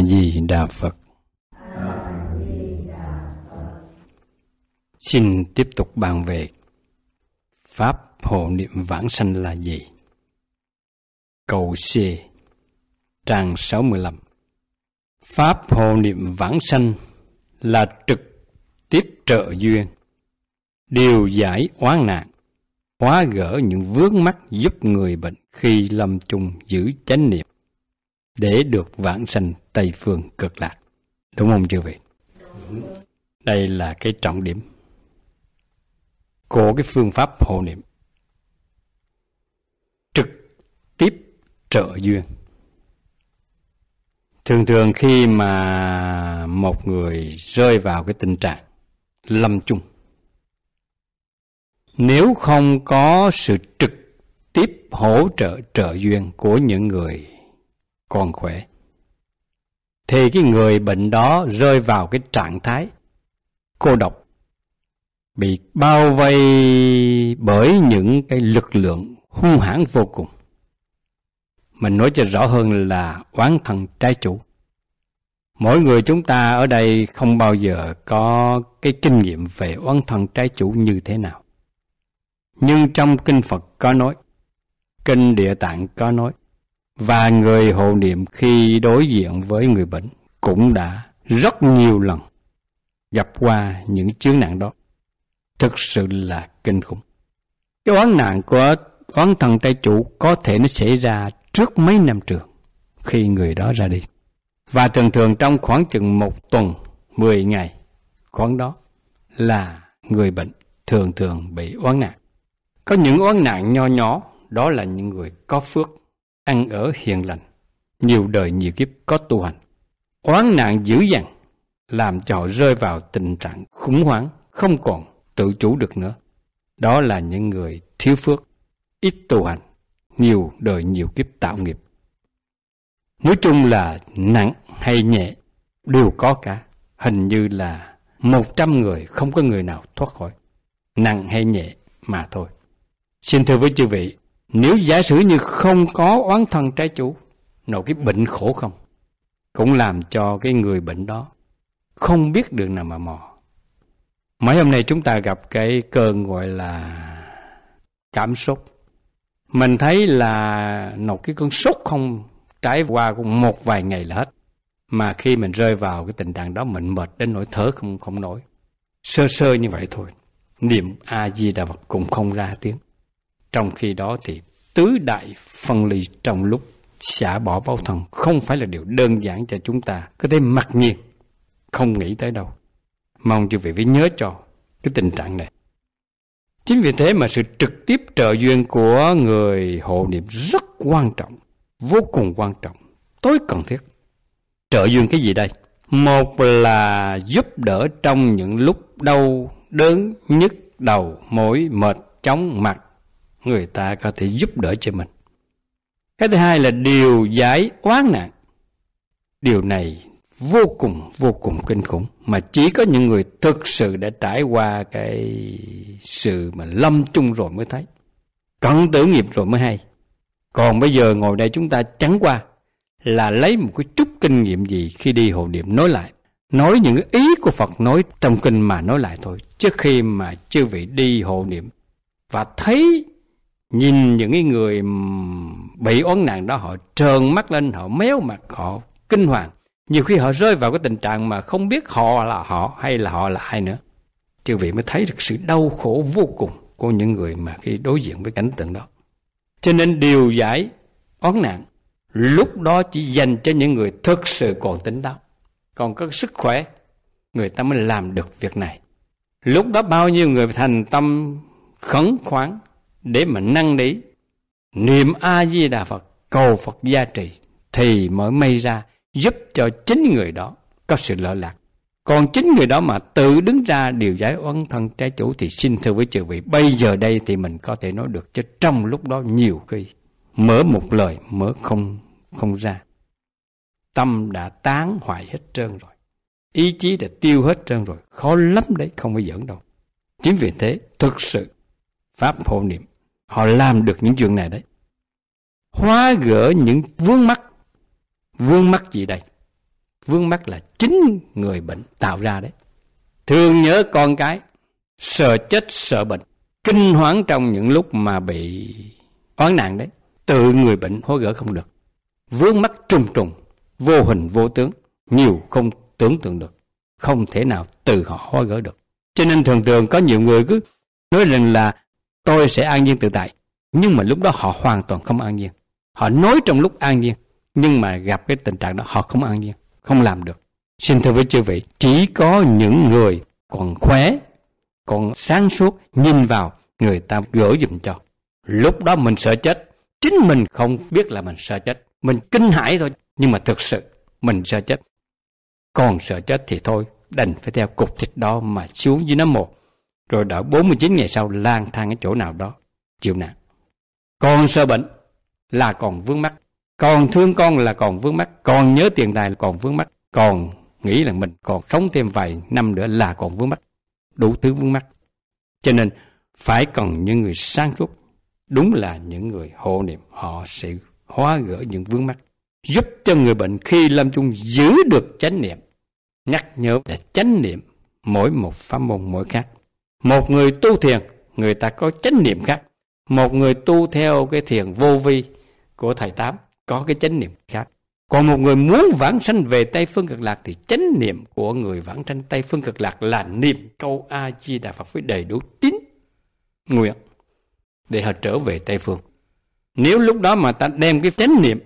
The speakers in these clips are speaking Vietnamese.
A Di Đà Phật. Xin tiếp tục bàn về Pháp hộ niệm vãng sanh là gì? Cầu C Trang 65 Pháp hộ niệm vãng sanh là trực tiếp trợ duyên, điều giải oán nạn, hóa gỡ những vướng mắc giúp người bệnh khi lâm chung giữ chánh niệm để được vãng sanh Tây Phương cực lạc. Đúng không chư vị? Đây là cái trọng điểm của cái phương pháp hộ niệm. Trực tiếp trợ duyên. Thường thường khi mà một người rơi vào cái tình trạng lâm chung, nếu không có sự trực tiếp hỗ trợ trợ duyên của những người còn khỏe thì cái người bệnh đó rơi vào cái trạng thái cô độc bị bao vây bởi những cái lực lượng hung hãn vô cùng mình nói cho rõ hơn là oán thần trái chủ mỗi người chúng ta ở đây không bao giờ có cái kinh nghiệm về oán thần trái chủ như thế nào nhưng trong kinh phật có nói kinh địa tạng có nói và người hộ niệm khi đối diện với người bệnh cũng đã rất nhiều lần gặp qua những chướng nạn đó. Thực sự là kinh khủng. Cái oán nạn của oán thần trái chủ có thể nó xảy ra trước mấy năm trường khi người đó ra đi. Và thường thường trong khoảng chừng một tuần, mười ngày, khoảng đó là người bệnh thường thường bị oán nạn. Có những oán nạn nho nhỏ, đó là những người có phước ăn ở hiền lành, nhiều đời nhiều kiếp có tu hành. Oán nạn dữ dằn làm cho họ rơi vào tình trạng khủng hoảng, không còn tự chủ được nữa. Đó là những người thiếu phước, ít tu hành, nhiều đời nhiều kiếp tạo nghiệp. Nói chung là nặng hay nhẹ đều có cả, hình như là một trăm người không có người nào thoát khỏi nặng hay nhẹ mà thôi. Xin thưa với chư vị, nếu giả sử như không có oán thân trái chủ Nổi cái bệnh khổ không Cũng làm cho cái người bệnh đó Không biết đường nào mà mò Mấy hôm nay chúng ta gặp cái cơn gọi là Cảm xúc Mình thấy là nổi cái cơn sốt không Trải qua cũng một vài ngày là hết Mà khi mình rơi vào cái tình trạng đó Mình mệt đến nỗi thở không không nổi Sơ sơ như vậy thôi Niệm A-di-đà Phật cũng không ra tiếng trong khi đó thì tứ đại phân ly trong lúc xả bỏ báo thần không phải là điều đơn giản cho chúng ta. có thể mặc nhiên, không nghĩ tới đâu. Mong chư vị phải nhớ cho cái tình trạng này. Chính vì thế mà sự trực tiếp trợ duyên của người hộ niệm rất quan trọng, vô cùng quan trọng, tối cần thiết. Trợ duyên cái gì đây? Một là giúp đỡ trong những lúc đau đớn, nhức đầu, mỏi mệt, chóng mặt, người ta có thể giúp đỡ cho mình cái thứ hai là điều giải oán nạn điều này vô cùng vô cùng kinh khủng mà chỉ có những người thực sự đã trải qua cái sự mà lâm chung rồi mới thấy cận tử nghiệp rồi mới hay còn bây giờ ngồi đây chúng ta chẳng qua là lấy một cái chút kinh nghiệm gì khi đi hồ niệm nói lại nói những ý của phật nói trong kinh mà nói lại thôi trước khi mà chư vị đi hộ niệm và thấy nhìn những cái người bị oán nạn đó họ trợn mắt lên họ méo mặt họ kinh hoàng nhiều khi họ rơi vào cái tình trạng mà không biết họ là họ hay là họ là ai nữa chư vị mới thấy được sự đau khổ vô cùng của những người mà khi đối diện với cảnh tượng đó cho nên điều giải oán nạn lúc đó chỉ dành cho những người thực sự còn tỉnh táo còn có sức khỏe người ta mới làm được việc này lúc đó bao nhiêu người thành tâm khấn khoáng để mà năn nỉ niệm a di đà phật cầu phật gia trì thì mới may ra giúp cho chính người đó có sự lợi lạc còn chính người đó mà tự đứng ra điều giải oán thân trái chủ thì xin thưa với chư vị bây giờ đây thì mình có thể nói được chứ trong lúc đó nhiều khi mở một lời mở không không ra tâm đã tán hoại hết trơn rồi ý chí đã tiêu hết trơn rồi khó lắm đấy không phải giỡn đâu chính vì thế thực sự pháp hộ niệm Họ làm được những chuyện này đấy. Hóa gỡ những vướng mắc. Vướng mắc gì đây? Vướng mắc là chính người bệnh tạo ra đấy. thường nhớ con cái, sợ chết sợ bệnh, kinh hoàng trong những lúc mà bị oán nạn đấy. Tự người bệnh hóa gỡ không được. Vướng mắc trùng trùng, vô hình vô tướng, nhiều không tưởng tượng được. Không thể nào từ họ hóa gỡ được. Cho nên thường thường có nhiều người cứ nói rằng là tôi sẽ an nhiên tự tại nhưng mà lúc đó họ hoàn toàn không an nhiên họ nói trong lúc an nhiên nhưng mà gặp cái tình trạng đó họ không an nhiên không làm được xin thưa với chư vị chỉ có những người còn khỏe còn sáng suốt nhìn vào người ta gỡ giùm cho lúc đó mình sợ chết chính mình không biết là mình sợ chết mình kinh hãi thôi nhưng mà thực sự mình sợ chết còn sợ chết thì thôi đành phải theo cục thịt đó mà xuống dưới nấm một rồi đợi 49 ngày sau lang thang ở chỗ nào đó chịu nạn còn sơ bệnh là còn vướng mắt, còn thương con là còn vướng mắt, còn nhớ tiền tài là còn vướng mắt, còn nghĩ là mình còn sống thêm vài năm nữa là còn vướng mắt, đủ thứ vướng mắt. cho nên phải cần những người sáng suốt đúng là những người hộ niệm họ sẽ hóa gỡ những vướng mắt, giúp cho người bệnh khi lâm chung giữ được chánh niệm nhắc nhớ là chánh niệm mỗi một pháp môn mỗi khác một người tu thiền, người ta có chánh niệm khác. Một người tu theo cái thiền vô vi của Thầy Tám có cái chánh niệm khác. Còn một người muốn vãng sanh về Tây Phương Cực Lạc thì chánh niệm của người vãng sanh Tây Phương Cực Lạc là niệm câu A-di-đà Phật với đầy đủ tín nguyện để họ trở về Tây Phương. Nếu lúc đó mà ta đem cái chánh niệm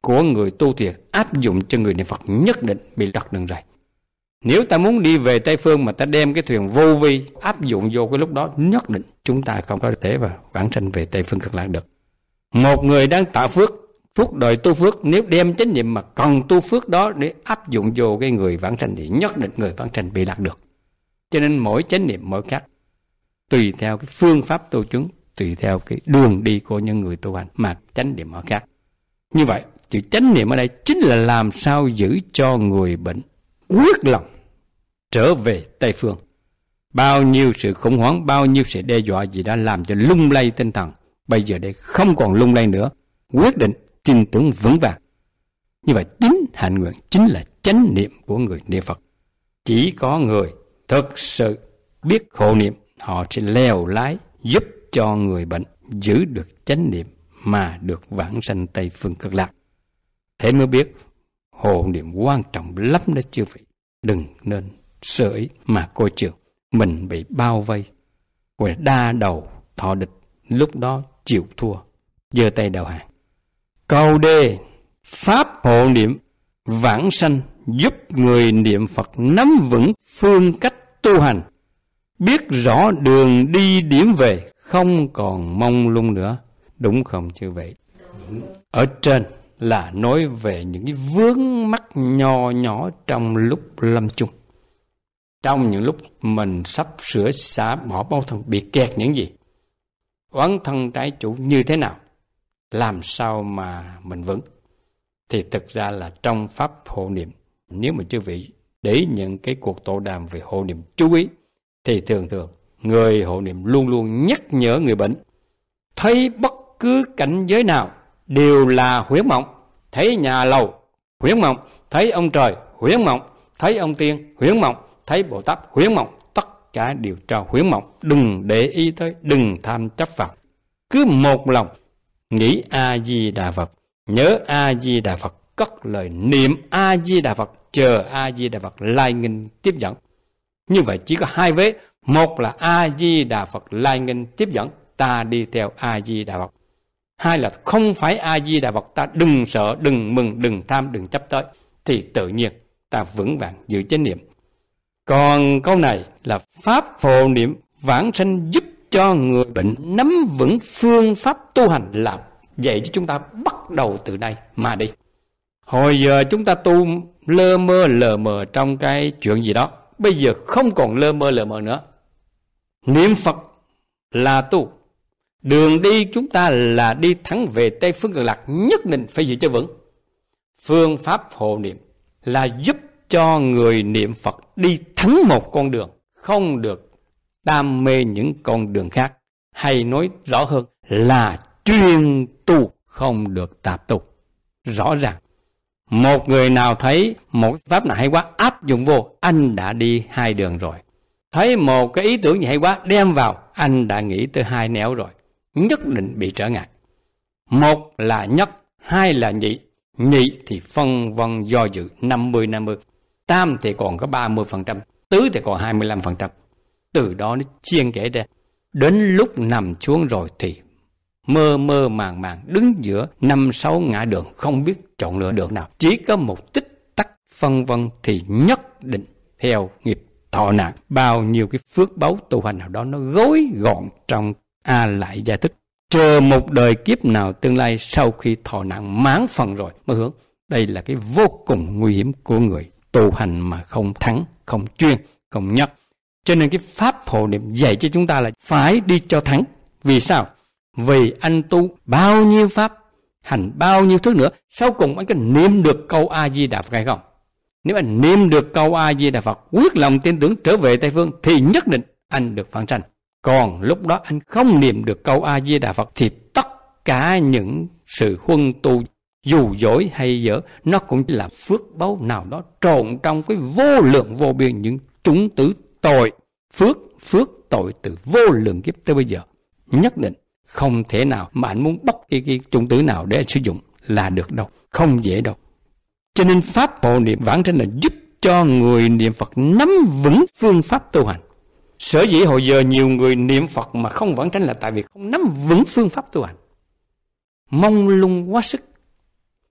của người tu thiền áp dụng cho người niệm Phật nhất định bị đặt đường rầy. Nếu ta muốn đi về Tây Phương mà ta đem cái thuyền vô vi áp dụng vô cái lúc đó nhất định chúng ta không có thể và bản sanh về Tây Phương cực lạc được. Một người đang tạo phước, phước đời tu phước nếu đem chánh niệm mà cần tu phước đó để áp dụng vô cái người vãng sanh thì nhất định người vãng sanh bị lạc được. Cho nên mỗi chánh niệm mỗi khác tùy theo cái phương pháp tu chứng, tùy theo cái đường đi của những người tu hành mà chánh niệm mỗi khác. Như vậy, chữ chánh niệm ở đây chính là làm sao giữ cho người bệnh quyết lòng trở về Tây Phương. Bao nhiêu sự khủng hoảng, bao nhiêu sự đe dọa gì đã làm cho lung lay tinh thần. Bây giờ đây không còn lung lay nữa. Quyết định, tin tưởng vững vàng. Như vậy chính hạnh nguyện chính là chánh niệm của người niệm Phật. Chỉ có người thực sự biết khổ niệm, họ sẽ leo lái giúp cho người bệnh giữ được chánh niệm mà được vãng sanh Tây Phương Cực Lạc. Thế mới biết hộ niệm quan trọng lắm đó chư vị. Đừng nên sợ ý mà cô chịu mình bị bao vây. Gọi đa đầu thọ địch lúc đó chịu thua. giơ tay đầu hàng. Câu đê Pháp hộ niệm vãng sanh giúp người niệm Phật nắm vững phương cách tu hành, biết rõ đường đi điểm về, không còn mong lung nữa. Đúng không chư vậy? Ở trên là nói về những cái vướng mắc nho nhỏ trong lúc lâm chung. Trong những lúc mình sắp sửa xả bỏ bao thân bị kẹt những gì? Oán thân trái chủ như thế nào? Làm sao mà mình vững? Thì thực ra là trong Pháp hộ niệm, nếu mà chưa vị để những cái cuộc tổ đàm về hộ niệm chú ý, thì thường thường người hộ niệm luôn luôn nhắc nhở người bệnh thấy bất cứ cảnh giới nào đều là huyễn mộng thấy nhà lầu huyễn mộng thấy ông trời huyễn mộng thấy ông tiên huyễn mộng thấy bồ tát huyễn mộng tất cả đều tra huyễn mộng đừng để ý tới đừng tham chấp vào cứ một lòng nghĩ a di đà phật nhớ a di đà phật cất lời niệm a di đà phật chờ a di đà phật lai nghinh tiếp dẫn như vậy chỉ có hai vế một là a di đà phật lai nghinh tiếp dẫn ta đi theo a di đà phật hai là không phải a di đà phật ta đừng sợ đừng mừng đừng tham đừng chấp tới thì tự nhiên ta vững vàng giữ chánh niệm còn câu này là pháp phổ niệm vãng sanh giúp cho người bệnh nắm vững phương pháp tu hành là vậy cho chúng ta bắt đầu từ đây mà đi hồi giờ chúng ta tu lơ mơ lờ mờ trong cái chuyện gì đó bây giờ không còn lơ mơ lờ mờ nữa niệm phật là tu Đường đi chúng ta là đi thẳng về Tây Phương Cực Lạc nhất định phải giữ cho vững. Phương pháp hộ niệm là giúp cho người niệm Phật đi thắng một con đường, không được đam mê những con đường khác. Hay nói rõ hơn là chuyên tu, không được tạp tu. Rõ ràng, một người nào thấy một pháp nào hay quá áp dụng vô, anh đã đi hai đường rồi. Thấy một cái ý tưởng gì hay quá đem vào, anh đã nghĩ tới hai nẻo rồi nhất định bị trở ngại. Một là nhất, hai là nhị, nhị thì phân vân do dự 50-50, tam thì còn có 30%, tứ thì còn 25%. Từ đó nó chiên kể ra, đến lúc nằm xuống rồi thì mơ mơ màng màng đứng giữa năm sáu ngã đường không biết chọn lựa đường nào chỉ có một tích tắc phân vân thì nhất định theo nghiệp thọ nạn bao nhiêu cái phước báu tu hành nào đó nó gối gọn trong A lại giải thích chờ một đời kiếp nào tương lai sau khi thọ nạn mãn phần rồi mới hướng. Đây là cái vô cùng nguy hiểm của người tu hành mà không thắng, không chuyên, không nhất. Cho nên cái pháp hộ niệm dạy cho chúng ta là phải đi cho thắng. Vì sao? Vì anh tu bao nhiêu pháp, hành bao nhiêu thứ nữa, sau cùng anh có niệm được câu A-di-đà Phật hay không? Nếu anh niệm được câu A-di-đà Phật, quyết lòng tin tưởng trở về Tây Phương thì nhất định anh được phản sanh. Còn lúc đó anh không niệm được câu A-di-đà Phật thì tất cả những sự huân tu dù dối hay dở nó cũng là phước báu nào đó trộn trong cái vô lượng vô biên những chúng tử tội phước phước tội từ vô lượng kiếp tới bây giờ nhất định không thể nào mà anh muốn bóc cái, cái chủng tử nào để anh sử dụng là được đâu không dễ đâu cho nên pháp hộ niệm vãng sanh là giúp cho người niệm phật nắm vững phương pháp tu hành Sở dĩ hồi giờ nhiều người niệm Phật mà không vãng tránh là tại vì không nắm vững phương pháp tu hành. Mong lung quá sức,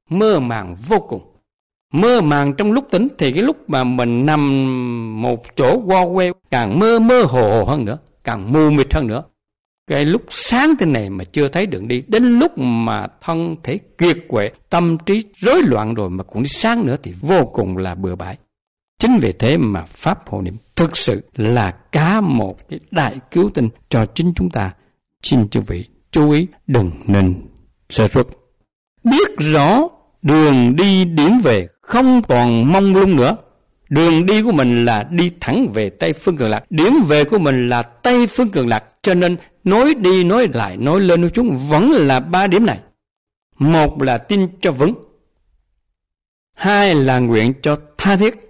mơ màng vô cùng. Mơ màng trong lúc tỉnh thì cái lúc mà mình nằm một chỗ qua queo càng mơ mơ hồ hồ hơn nữa, càng mù mịt hơn nữa. Cái lúc sáng thế này mà chưa thấy đường đi, đến lúc mà thân thể kiệt quệ, tâm trí rối loạn rồi mà cũng đi sáng nữa thì vô cùng là bừa bãi. Chính vì thế mà Pháp hộ niệm thực sự là cả một cái đại cứu tinh cho chính chúng ta. Xin chư vị chú ý đừng nên sơ suất. Biết rõ đường đi điểm về không còn mong lung nữa. Đường đi của mình là đi thẳng về Tây Phương Cực Lạc. Điểm về của mình là Tây Phương Cực Lạc. Cho nên nói đi nói lại nói lên nói chúng vẫn là ba điểm này. Một là tin cho vững. Hai là nguyện cho tha thiết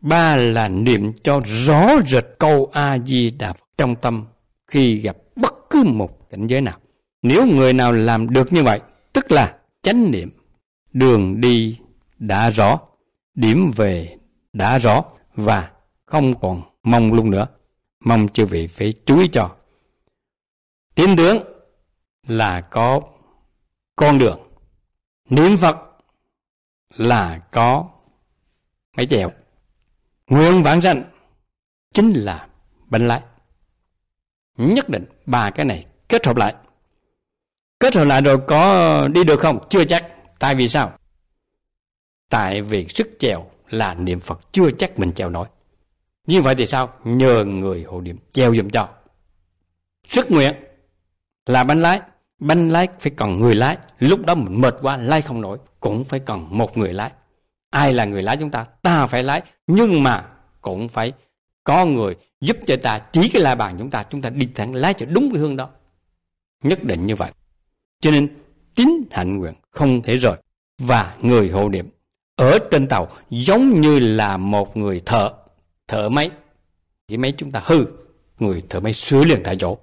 Ba là niệm cho rõ rệt câu A-di-đà Phật trong tâm khi gặp bất cứ một cảnh giới nào. Nếu người nào làm được như vậy, tức là chánh niệm, đường đi đã rõ, điểm về đã rõ và không còn mong luôn nữa. Mong chư vị phải chú ý cho. Tiến đường là có con đường. Niệm Phật là có mấy chèo nguyện vãng sanh chính là bệnh lại nhất định ba cái này kết hợp lại kết hợp lại rồi có đi được không chưa chắc tại vì sao tại vì sức chèo là niệm phật chưa chắc mình chèo nổi như vậy thì sao nhờ người hộ niệm chèo dùm cho sức nguyện là bánh lái bánh lái phải cần người lái lúc đó mình mệt quá lái không nổi cũng phải cần một người lái ai là người lái chúng ta ta phải lái nhưng mà cũng phải có người giúp cho ta chỉ cái la bàn chúng ta chúng ta đi thẳng lái cho đúng cái hướng đó nhất định như vậy cho nên tín hạnh nguyện không thể rời và người hộ niệm ở trên tàu giống như là một người thợ thợ máy cái máy chúng ta hư người thợ máy sửa liền tại chỗ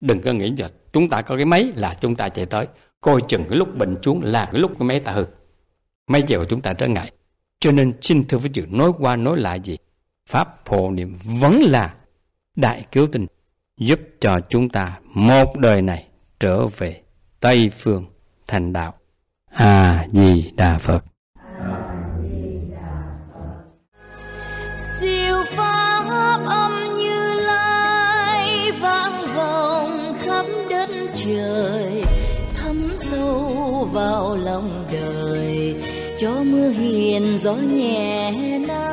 đừng có nghĩ là chúng ta có cái máy là chúng ta chạy tới coi chừng cái lúc bệnh xuống là cái lúc cái máy ta hư Mấy giờ chúng ta trở ngại. Cho nên xin thưa với chữ nói qua nói lại gì? Pháp hộ niệm vẫn là đại cứu tinh giúp cho chúng ta một đời này trở về Tây Phương thành đạo. A Di Đà Phật. Siêu pháp âm Như Lai vang vọng khắp đất trời, thấm sâu vào lòng cho mưa hiền gió nhẹ lá